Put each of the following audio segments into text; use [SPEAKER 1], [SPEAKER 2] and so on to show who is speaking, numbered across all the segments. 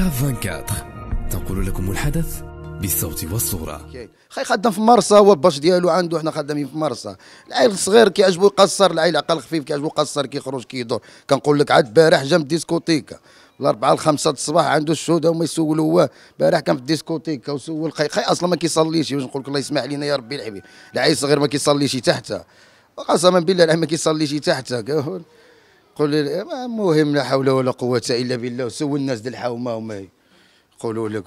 [SPEAKER 1] كاف 24 تنقل لكم الحدث بالصوت والصوره خاي خدام في مرسى هو الباش ديالو عنده حنا خدامين في مرسى العيل الصغير كيعجبو يقصر العيل عقل خفيف كيعجبو يقصر كيخرج كيدور كنقول لك عاد البارح جا من الديسكوتيكا الاربعه الخمسة الصباح عنده الشهود هما يسولوا هو البارح كان في الديسكوتيكا وسول خاي خي اصلا ما كيصليش باش نقول لك الله يسمح لينا يا ربي العبيد العيل الصغير ما كيصليش تحتها قسما بالله العيل ما كيصليش تحتها قول لي المهم لا حول ولا قوه الا بالله وسول الناس ديال الحومه وما يقولوا لك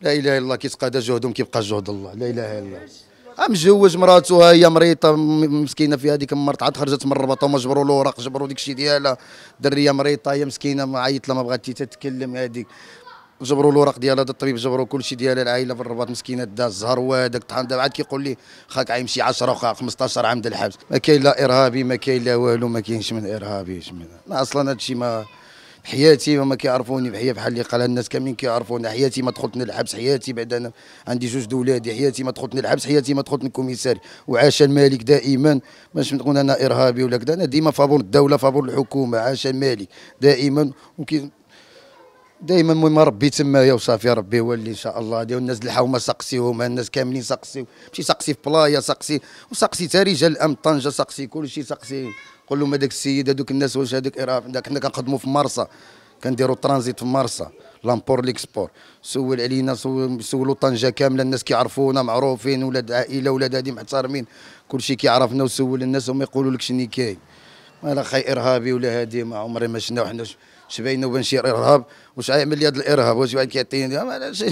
[SPEAKER 1] لا اله الا الله كيتقاد جهدهم كيبقى جهد الله لا اله الا الله مجوج مراته هي مريضه مسكينه في هذيك المرت عاد خرجت من الرباط هما جبروا الاوراق جبروا ديك الشيء ديالها دريه مريضه هي مسكينه ما عيط لها ما بغات تتكلم هذيك جبروا الوراق ديالها هذا الطبيب جبروا كل شيء ديال العائله في الرباط مسكينه داز الزهر وهذاك الطحان دابا عاد كيقول لي خاك عايم شي 10 و 15 عام ديال الحبس ما كاين لا ارهابي ما كاين لا والو ما كاينش من ارهابي من ما اصلا هذا الشيء ما حياتي ما كيعرفوني بحياه بحال اللي قالها الناس كاملين كيعرفوني حياتي ما دخلتني الحبس حياتي بعد انا عندي جوج دولادي حياتي ما دخلتني الحبس حياتي ما دخلتني الكوميساري وعاش الملك دائما باش نقول انا ارهابي ولا كذا انا ديما فابور الدوله فابور الحكومه عاش الملك دائما وكي دائما المهم ربي تمايا وصافي ربي هو اللي ان شاء الله ديال الناس الحومه سقسيهم الناس كاملين سقسيو ماشي سقسي في بلايا سقسي وسقسي حتى رجال الامن طنجه سقسي كلشي سقسي قول لهم هذاك السيد هذوك الناس واش هذوك ارهاب حنا كنخدموا في مرسى كنديروا ترانزيت في مرسى لامبور ليكسبور سول علينا سولوا طنجه كامله الناس كيعرفونا معروفين ولاد عائله ولاد هادي محترمين كلشي كيعرفنا وسول الناس هما يقولوا لكش شنو كاين مالا خي ارهابي ولا هادي ما عمري ما شفنا وحنا واش باينه وبين شي ارهاب واش غيعمل لي هذا الارهاب واش واحد كيعطيني اش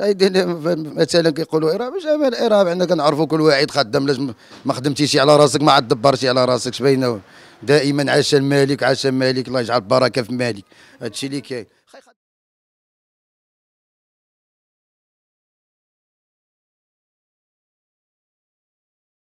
[SPEAKER 1] غيدير مثلا كيقولوا ارهاب واش عمل ارهاب عندنا كنعرفوا كل واحد خدام لازم ما خدمتيش على راسك ما عاد دبرتي على راسك شبينه دائما عاش الملك عاش الملك الله يجعل البركه في مالك هادشي اللي كاين